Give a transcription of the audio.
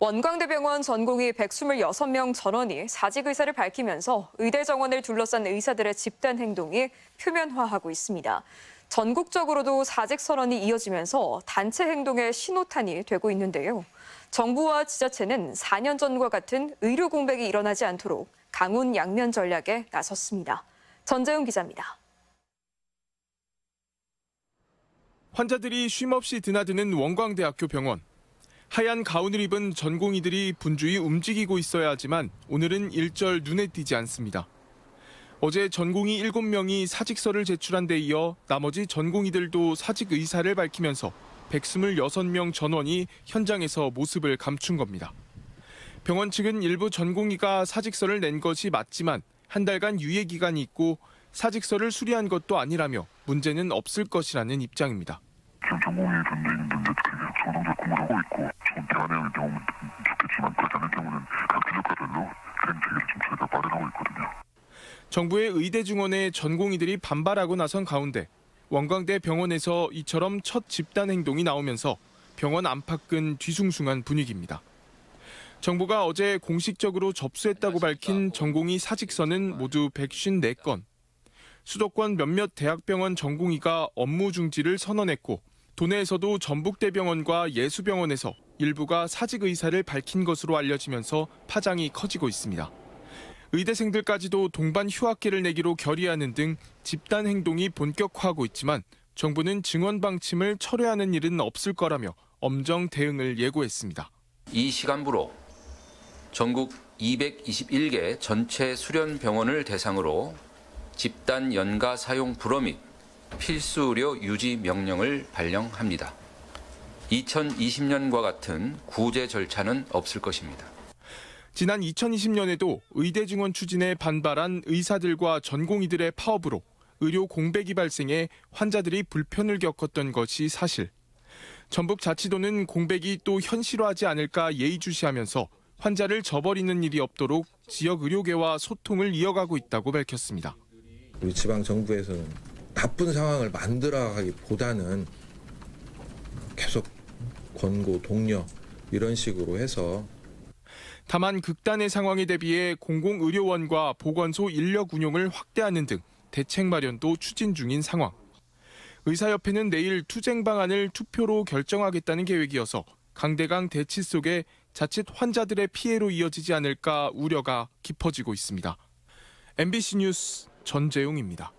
원광대병원 전공의 126명 전원이 사직 의사를 밝히면서 의대 정원을 둘러싼 의사들의 집단 행동이 표면화하고 있습니다. 전국적으로도 사직 선언이 이어지면서 단체 행동의 신호탄이 되고 있는데요. 정부와 지자체는 4년 전과 같은 의료 공백이 일어나지 않도록 강훈 양면 전략에 나섰습니다. 전재훈 기자입니다. 환자들이 쉼없이 드나드는 원광대학교 병원. 하얀 가운을 입은 전공이들이 분주히 움직이고 있어야 하지만 오늘은 일절 눈에 띄지 않습니다. 어제 전공이 7명이 사직서를 제출한 데 이어 나머지 전공이들도 사직 의사를 밝히면서 126명 전원이 현장에서 모습을 감춘 겁니다. 병원 측은 일부 전공이가 사직서를 낸 것이 맞지만 한 달간 유예 기간이 있고 사직서를 수리한 것도 아니라며 문제는 없을 것이라는 입장입니다. 성공이 당기는 분들 되게 좋은 작품을 하고 있고 좋은 대안을 경우면 좋겠지만 그렇지 않 경우는 각 지역가별로 대책을 좀 저희가 마련하고 있거든요. 정부의 의대 중원에 전공의들이 반발하고 나선 가운데 원광대 병원에서 이처럼 첫 집단 행동이 나오면서 병원 안팎은 뒤숭숭한 분위기입니다. 정부가 어제 공식적으로 접수했다고 밝힌 전공의 사직서는 모두 154건. 수도권 몇몇 대학병원 전공의가 업무 중지를 선언했고 도내에서도 전북대병원과 예수병원에서 일부가 사직 의사를 밝힌 것으로 알려지면서 파장이 커지고 있습니다. 의대생들까지도 동반 휴학기를 내기로 결의하는 등 집단 행동이 본격화하고 있지만 정부는 증언 방침을 철회하는 일은 없을 거라며 엄정 대응을 예고했습니다. 이 시간부로 전국 221개 전체 수련 병원을 대상으로 집단 연가 사용 불허 및 필수의료 유지 명령을 발령합니다. 2020년과 같은 구제 절차는 없을 것입니다. 지난 2020년에도 의대 증원 추진에 반발한 의사들과 전공의들의 파업으로 의료 공백이 발생해 환자들이 불편을 겪었던 것이 사실. 전북 자치도는 공백이 또 현실화하지 않을까 예의주시하면서 환자를 저버리는 일이 없도록 지역 의료계와 소통을 이어가고 있다고 밝혔습니다. 우리 지방 정부에서는 나쁜 상황을 만들어가기보다는 계속 권고, 독려 이런 식으로 해서 다만 극단의 상황에 대비해 공공의료원과 보건소 인력 운영을 확대하는 등 대책 마련도 추진 중인 상황. 의사협회는 내일 투쟁 방안을 투표로 결정하겠다는 계획이어서 강대강 대치 속에 자칫 환자들의 피해로 이어지지 않을까 우려가 깊어지고 있습니다. MBC 뉴스 전재용입니다.